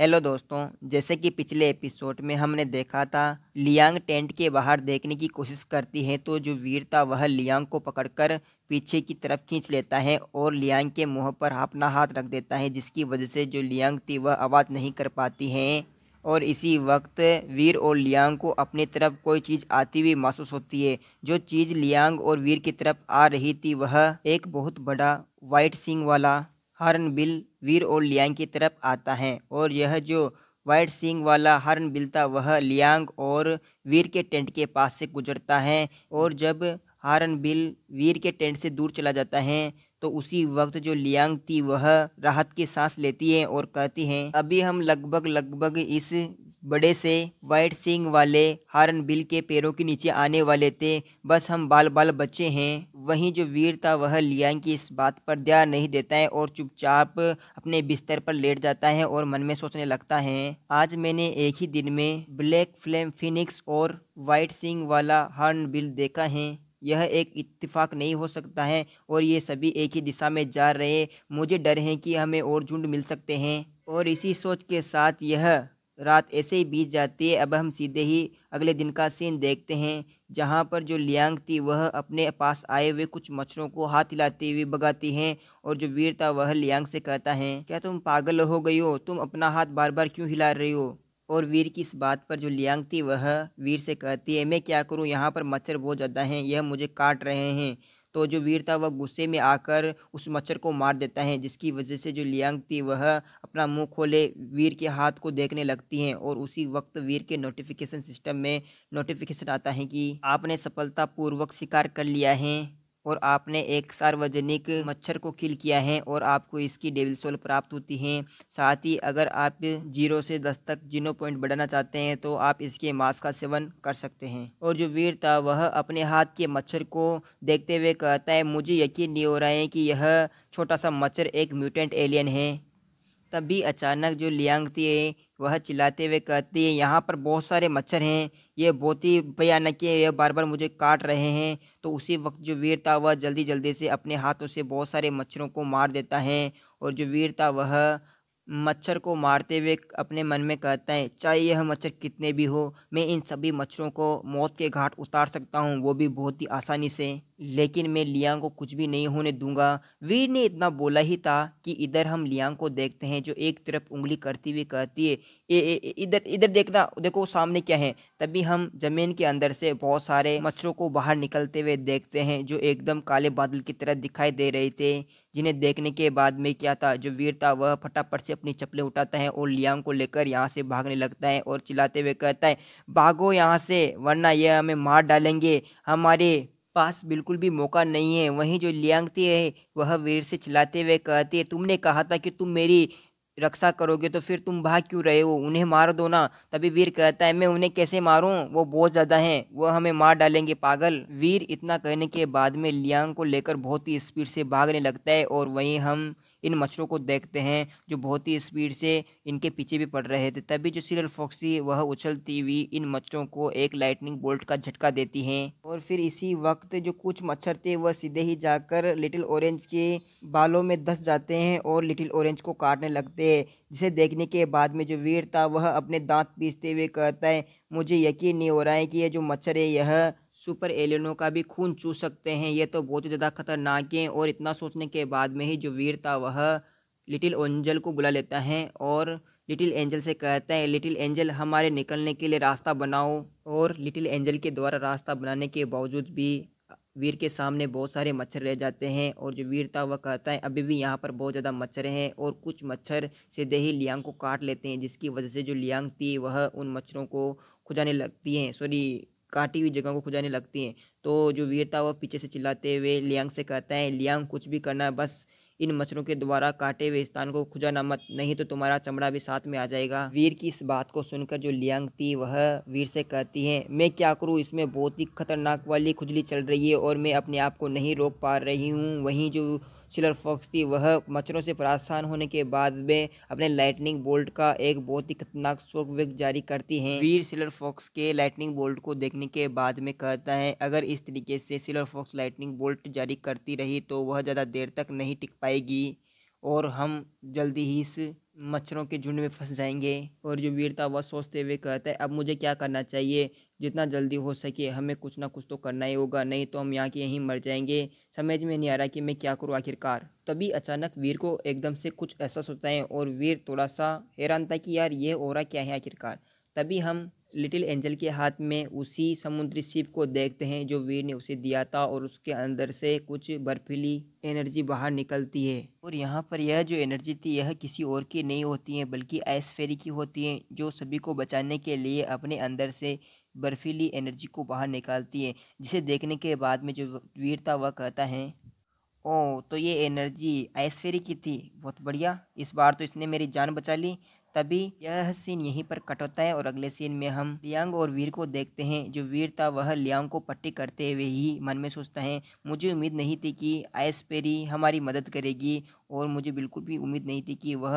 hello दोस्तों जैसे कि पिछले एपिसोड में हमने देखा था लियांग टेंट के बाहर देखने की कोशिश करती है तो जो वीर था वह लियांग को पकड़कर पीछे की तरफ खींच लेता है और लियांग के मुंह पर अपना हाथ रख देता है जिसकी वजह से जो लियांग थी वह आवाज़ नहीं कर पाती है और इसी वक्त वीर और लियांग को अपनी तरफ कोई चीज़ आती हुई महसूस होती है जो चीज़ लियांग और वीर की तरफ आ रही थी वह एक बहुत बड़ा वाइट सिंग वाला हर्नबिल वीर और लियांग की तरफ आता है और यह जो वाइट सिंग वाला हर्नबिल था वह लियांग और वीर के टेंट के पास से गुजरता है और जब हर्नबिल वीर के टेंट से दूर चला जाता है तो उसी वक्त जो लियांग थी वह राहत की सांस लेती है और कहती है अभी हम लगभग लगभग इस बड़े से वाइट सिंग वाले हारन बिल के पैरों के नीचे आने वाले थे बस हम बाल बाल बच्चे हैं वहीं जो वीर था वह लियांग की इस बात पर ध्यान नहीं देता है और चुपचाप अपने बिस्तर पर लेट जाता है और मन में सोचने लगता है आज मैंने एक ही दिन में ब्लैक फ्लेम फिनिक्स और वाइट सिंग वाला हार्न बिल देखा है यह एक इत्तेफाक नहीं हो सकता है और ये सभी एक ही दिशा में जा रहे मुझे डर है कि हमें और झुंड मिल सकते हैं और इसी सोच के साथ यह रात ऐसे ही बीत जाती है अब हम सीधे ही अगले दिन का सीन देखते हैं जहाँ पर जो लियांग थी वह अपने पास आए हुए कुछ मच्छरों को हाथ हिलाती हुई भगाती हैं और जो वीर था वह लियांग से कहता है क्या तुम पागल हो गई हो तुम अपना हाथ बार बार क्यों हिला रही हो और वीर की इस बात पर जो लियांग थी वह वीर से कहती है मैं क्या करूँ यहाँ पर मच्छर बहुत ज़्यादा हैं यह मुझे काट रहे हैं तो जो वीर था वह गुस्से में आकर उस मच्छर को मार देता है जिसकी वजह से जो लियांग थी वह अपना मुंह खोले वीर के हाथ को देखने लगती हैं और उसी वक्त वीर के नोटिफिकेशन सिस्टम में नोटिफिकेशन आता है कि आपने सफलतापूर्वक शिकार कर लिया है और आपने एक सार्वजनिक मच्छर को किल किया है और आपको इसकी डेविल सोल प्राप्त होती है साथ ही अगर आप जीरो से दस तक जीरो पॉइंट बढ़ाना चाहते हैं तो आप इसके मांस का सेवन कर सकते हैं और जो वीर था वह अपने हाथ के मच्छर को देखते हुए कहता है मुझे यकीन नहीं हो रहा है कि यह छोटा सा मच्छर एक म्यूटेंट एलियन है तभी अचानक जो लियांग थी वह चिल्लाते हुए कहती है यहाँ पर बहुत सारे मच्छर हैं ये बहुत ही भयानक है यह बार बार मुझे काट रहे हैं तो उसी वक्त जो वीर था वह जल्दी जल्दी से अपने हाथों से बहुत सारे मच्छरों को मार देता है और जो वीर था वह मच्छर को मारते हुए अपने मन में कहते हैं चाहे यह मच्छर कितने भी हो मैं इन सभी मच्छरों को मौत के घाट उतार सकता हूँ वो भी बहुत ही आसानी से लेकिन मैं लियांग को कुछ भी नहीं होने दूंगा वीर ने इतना बोला ही था कि इधर हम लियांग को देखते हैं जो एक तरफ उंगली करती हुई कहती है ए, ए, इधर इधर देखना देखो सामने क्या है तभी हम जमीन के अंदर से बहुत सारे मच्छरों को बाहर निकलते हुए देखते हैं जो एकदम काले बादल की तरह दिखाई दे रहे थे जिन्हें देखने के बाद में क्या था जो वीर था वह फटाफट से अपनी चप्पलें उठाता है और लियांग को लेकर यहाँ से भागने लगता है और चिल्लाते हुए कहता है भागो यहाँ से वरना यह हमें मार डालेंगे हमारे पास बिल्कुल भी मौका नहीं है वहीं जो लियांगती है वह वीर से चिल्लाते हुए कहती है तुमने कहा था कि तुम मेरी रक्षा करोगे तो फिर तुम भाग क्यों रहे हो उन्हें मार दो ना तभी वीर कहता है मैं उन्हें कैसे मारूं वो बहुत ज़्यादा हैं वो हमें मार डालेंगे पागल वीर इतना कहने के बाद में लियांग को लेकर बहुत ही स्पीड से भागने लगता है और वहीं हम इन मच्छरों को देखते हैं जो बहुत ही स्पीड से इनके पीछे भी पड़ रहे थे तभी जो सीरियल फॉक्स थी वह उछलती हुई इन मच्छरों को एक लाइटनिंग बोल्ट का झटका देती हैं और फिर इसी वक्त जो कुछ मच्छर थे वह सीधे ही जाकर लिटिल ऑरेंज के बालों में धस जाते हैं और लिटिल ऑरेंज को काटने लगते हैं जिसे देखने के बाद में जो वीर था वह अपने दांत पीसते हुए कहता है मुझे यकीन नहीं हो रहा है कि यह जो मच्छर है यह सुपर एलियनों का भी खून चू सकते हैं ये तो बहुत ही ज़्यादा खतरनाक है और इतना सोचने के बाद में ही जो वीर था वह लिटिल एंजल को बुला लेता है और लिटिल एंजल से कहता है लिटिल एंजल हमारे निकलने के लिए रास्ता बनाओ और लिटिल एंजल के द्वारा रास्ता बनाने के बावजूद भी वीर के सामने बहुत सारे मच्छर रह जाते हैं और जो वीर था वह कहता है अभी भी यहाँ पर बहुत ज़्यादा मच्छर हैं और कुछ मच्छर सीधे ही लियांग को काट लेते हैं जिसकी वजह से जो लियांग थी वह उन मच्छरों को खुजाने लगती हैं सॉरी काटी हुई जगहों को खुजाने लगती हैं तो जो वीर था वह पीछे से चिल्लाते हुए लियांग से कहता है लियांग कुछ भी करना बस इन मच्छरों के द्वारा काटे हुए स्थान को खुजाना मत नहीं तो तुम्हारा चमड़ा भी साथ में आ जाएगा वीर की इस बात को सुनकर जो लियांग थी वह वीर से कहती है मैं क्या करूँ इसमें बहुत ही खतरनाक वाली खुजली चल रही है और मैं अपने आप को नहीं रोक पा रही हूँ वहीं जो सिलर फॉक्स थी वह मच्छरों से परेशान होने के बाद में अपने लाइटनिंग बोल्ट का एक बहुत ही खतरनाक शोक वेग जारी करती हैं वीर सिलर फॉक्स के लाइटनिंग बोल्ट को देखने के बाद में कहता है अगर इस तरीके से सिलर फॉक्स लाइटनिंग बोल्ट जारी करती रही तो वह ज़्यादा देर तक नहीं टिक पाएगी और हम जल्दी ही इस मच्छरों के झुंड में फंस जाएंगे और जो वीर था वह सोचते हुए कहता है अब मुझे क्या करना चाहिए जितना जल्दी हो सके हमें कुछ ना कुछ तो करना ही होगा नहीं तो हम यहाँ के यहीं मर जाएंगे समझ में नहीं आ रहा कि मैं क्या करूँ आखिरकार तभी अचानक वीर को एकदम से कुछ एहसास होता है और वीर थोड़ा सा हैरान था कि यार ये हो रहा क्या है आखिरकार तभी हम लिटिल एंजल के हाथ में उसी समुद्री सिप को देखते हैं जो वीर ने उसे दिया था और उसके अंदर से कुछ बर्फीली एनर्जी बाहर निकलती है और यहाँ पर यह जो एनर्जी थी यह किसी और की नहीं होती है बल्कि आइस फेरी की होती है जो सभी को बचाने के लिए अपने अंदर से बर्फीली एनर्जी को बाहर निकालती है जिसे देखने के बाद में जो वीर था वह कहता है ओ तो ये एनर्जी आइस फेरी की थी बहुत बढ़िया इस बार तो इसने मेरी जान बचा ली तभी यह सीन यहीं पर कट होता है और अगले सीन में हम लियांग और वीर को देखते हैं जो वीर था वह लियांग को पट्टी करते हुए ही मन में सोचता है मुझे उम्मीद नहीं थी कि आयस पेरी हमारी मदद करेगी और मुझे बिल्कुल भी उम्मीद नहीं थी कि वह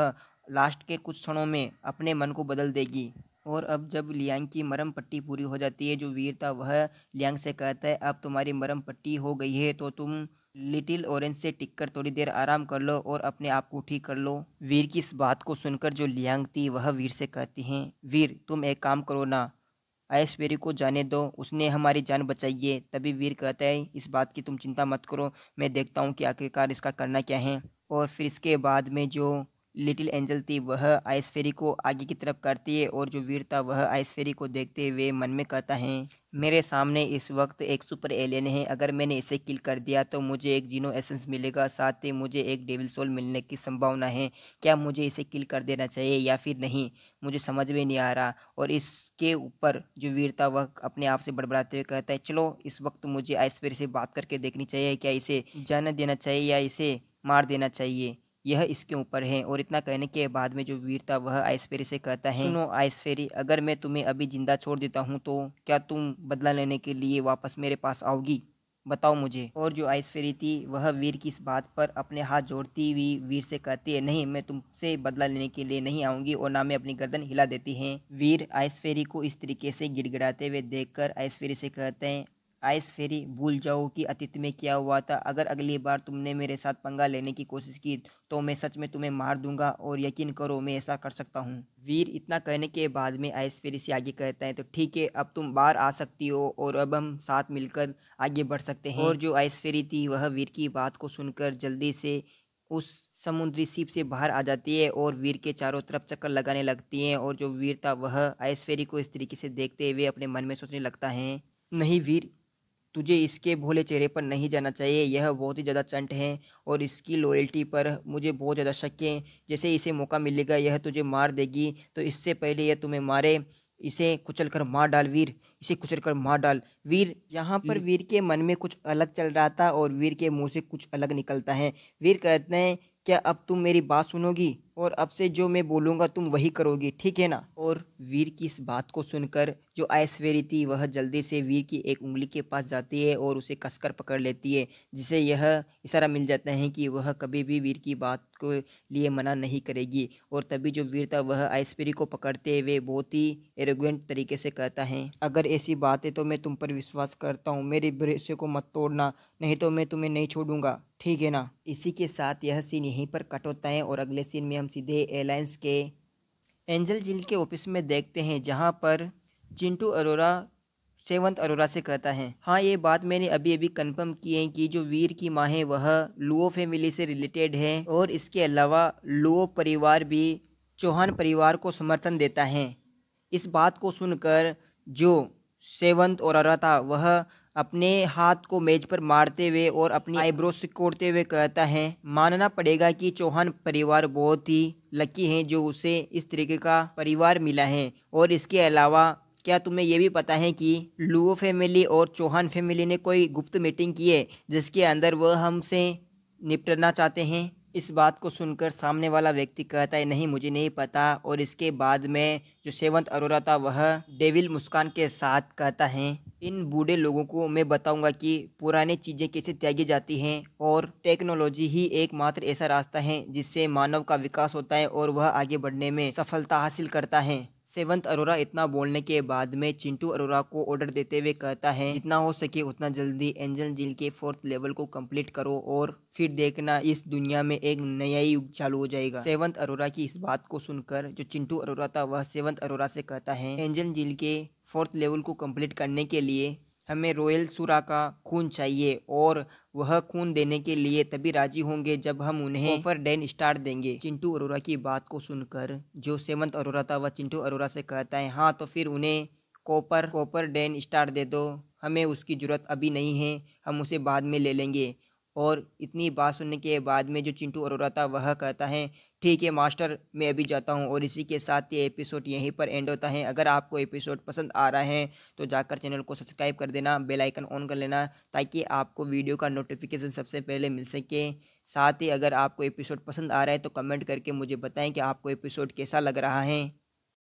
लास्ट के कुछ क्षणों में अपने मन को बदल देगी और अब जब लियांग की मरम पट्टी पूरी हो जाती है जो वीर था वह लियांग से कहता है अब तुम्हारी मरम पट्टी हो गई है तो तुम लिटिल ऑरेंज से टिक कर थोड़ी देर आराम कर लो और अपने आप को ठीक कर लो वीर की इस बात को सुनकर जो लियांग थी वह वीर से कहती हैं वीर तुम एक काम करो ना आयसवेरी को जाने दो उसने हमारी जान बचाई है तभी वीर कहता है इस बात की तुम चिंता मत करो मैं देखता हूँ कि आखिरकार इसका करना क्या है और फिर इसके बाद में जो लिटिल एंजल थी वह आइस फेरी को आगे की तरफ करती है और जो वीर था वह आइस फेरी को देखते हुए मन में कहता है मेरे सामने इस वक्त एक सुपर एलियन है अगर मैंने इसे किल कर दिया तो मुझे एक जीनो एसेंस मिलेगा साथ ही मुझे एक डेविल सोल मिलने की संभावना है क्या मुझे इसे किल कर देना चाहिए या फिर नहीं मुझे समझ में नहीं आ रहा और इसके ऊपर जो वीरता वह अपने आप से बड़बड़ाते हुए कहता है चलो इस वक्त मुझे आइसपेर से बात करके देखनी चाहिए क्या इसे जाना देना चाहिए या इसे मार देना चाहिए यह इसके ऊपर है और इतना कहने के बाद में जो वीर था वह आइसफेरी से कहता है सुनो आइसफेरी फेरी अगर मैं तुम्हें अभी जिंदा छोड़ देता हूँ तो क्या तुम बदला लेने के लिए वापस मेरे पास आओगी बताओ मुझे और जो आइसफेरी थी वह वीर की इस बात पर अपने हाथ जोड़ती हुई वीर से कहती है नहीं मैं तुमसे बदला लेने के लिए नहीं आऊंगी और ना मैं अपनी गर्दन हिला देती हैं वीर आइसफेरी को इस तरीके से गिड़गिड़ाते हुए देखकर कर से कहते हैं आइस फेरी भूल जाओ कि अतीत में क्या हुआ था अगर अगली बार तुमने मेरे साथ पंगा लेने की कोशिश की तो मैं सच में तुम्हें मार दूंगा और यकीन करो मैं ऐसा कर सकता हूँ वीर इतना कहने के बाद में आइस फेरी से आगे कहता है तो ठीक है अब तुम बाहर आ सकती हो और अब हम साथ मिलकर आगे बढ़ सकते हैं और जो आइस फेरी थी वह वीर की बात को सुनकर जल्दी से उस समुद्री सीप से बाहर आ जाती है और वीर के चारों तरफ चक्कर लगाने लगती हैं और जो वीर था वह आइस फेरी को इस तरीके से देखते हुए अपने मन में सोचने लगता है नहीं वीर तुझे इसके भोले चेहरे पर नहीं जाना चाहिए यह बहुत ही ज़्यादा चंट है और इसकी लॉयल्टी पर मुझे बहुत ज़्यादा शक है जैसे इसे मौका मिलेगा यह तुझे मार देगी तो इससे पहले यह तुम्हें मारे इसे कुचल कर मार डाल वीर इसे कुचल कर मार डाल वीर यहाँ पर वीर के मन में कुछ अलग चल रहा था और वीर के मुँह से कुछ अलग निकलता है वीर कहते हैं क्या अब तुम मेरी बात सुनोगी और अब से जो मैं बोलूँगा तुम वही करोगी ठीक है ना और वीर की इस बात को सुनकर जो ऐश्वर्य थी वह जल्दी से वीर की एक उंगली के पास जाती है और उसे कसकर पकड़ लेती है जिसे यह इशारा मिल जाता है कि वह कभी भी वीर की बात को लिए मना नहीं करेगी और तभी जो वीर था वह ऐश्वर्य को पकड़ते हुए बहुत ही एरोगेंट तरीके से कहता है अगर ऐसी बात है तो मैं तुम पर विश्वास करता हूँ मेरे भरोसे को मत तोड़ना नहीं तो मैं तुम्हें नहीं छोड़ूंगा ठीक है ना इसी के साथ यह सीन यहीं पर कट होता है और अगले सीन में हम सीधे एयरलाइंस के एंजल झील के ऑफिस में देखते हैं जहाँ पर चिंटू अरोरा सेवंत अरोरा से कहता है हाँ ये बात मैंने अभी अभी कंफर्म की है कि जो वीर की माँ है वह लुओ फैमिली से रिलेटेड है और इसके अलावा लुओ परिवार भी चौहान परिवार को समर्थन देता है इस बात को सुनकर जो सेवंत और अरा था वह अपने हाथ को मेज पर मारते हुए और अपनी आईब्रो सिकोड़ते हुए कहता है मानना पड़ेगा कि चौहान परिवार बहुत ही लकी हैं जो उसे इस तरीके का परिवार मिला है और इसके अलावा क्या तुम्हें यह भी पता है कि लुओ फैमिली और चौहान फैमिली ने कोई गुप्त मीटिंग की है जिसके अंदर वह हमसे निपटना चाहते हैं इस बात को सुनकर सामने वाला व्यक्ति कहता है नहीं मुझे नहीं पता और इसके बाद में जो सेवंत अरोरा था वह डेविल मुस्कान के साथ कहता है इन बूढ़े लोगों को मैं बताऊंगा कि पुराने चीज़ें कैसे त्यागी जाती हैं और टेक्नोलॉजी ही एकमात्र ऐसा रास्ता है जिससे मानव का विकास होता है और वह आगे बढ़ने में सफलता हासिल करता है सेवंत अरोरा इतना बोलने के बाद में चिंटू अरोरा को ऑर्डर देते हुए कहता है जितना हो सके उतना जल्दी एंजल झील के फोर्थ लेवल को कंप्लीट करो और फिर देखना इस दुनिया में एक नया युग चालू हो जाएगा सेवंत अरोरा की इस बात को सुनकर जो चिंटू अरोरा था वह सेवंत अरोरा से कहता है एंजल झील के फोर्थ लेवल को कम्प्लीट करने के लिए हमें रॉयल सुरा का खून चाहिए और वह खून देने के लिए तभी राजी होंगे जब हम उन्हें ऑफर डेन स्टार देंगे चिंटू अरोरा की बात को सुनकर जो सेवंत अरोरा था वह चिंटू अरोरा से कहता है हाँ तो फिर उन्हें कॉपर कॉपर डेन स्टार दे दो हमें उसकी ज़रूरत अभी नहीं है हम उसे बाद में ले लेंगे और इतनी बात सुनने के बाद में जो चिंटू अरोरा था वह कहता है ठीक है मास्टर मैं अभी जाता हूँ और इसी के साथ ये एपिसोड यहीं पर एंड होता है अगर आपको एपिसोड पसंद आ रहा है तो जाकर चैनल को सब्सक्राइब कर देना बेल आइकन ऑन कर लेना ताकि आपको वीडियो का नोटिफिकेशन सबसे पहले मिल सके साथ ही अगर आपको एपिसोड पसंद आ रहा है तो कमेंट करके मुझे बताएं कि आपको एपिसोड कैसा लग रहा है